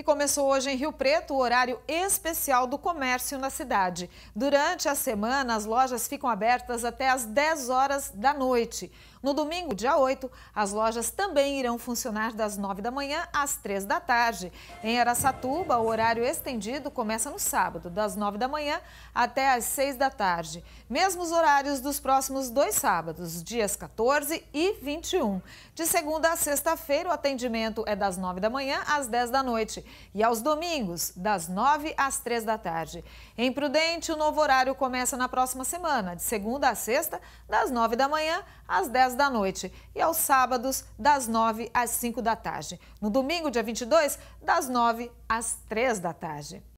e começou hoje em Rio Preto o horário especial do comércio na cidade. Durante a semana, as lojas ficam abertas até às 10 horas da noite. No domingo, dia 8, as lojas também irão funcionar das 9 da manhã às 3 da tarde. Em Aracatuba, o horário estendido começa no sábado, das 9 da manhã até às 6 da tarde. Mesmos horários dos próximos dois sábados, dias 14 e 21. De segunda a sexta-feira, o atendimento é das 9 da manhã às 10 da noite e aos domingos, das 9 às 3 da tarde. Em Prudente, o novo horário começa na próxima semana, de segunda a sexta, das 9 da manhã às 10 da noite e aos sábados, das 9 às 5 da tarde. No domingo, dia 22, das 9 às 3 da tarde.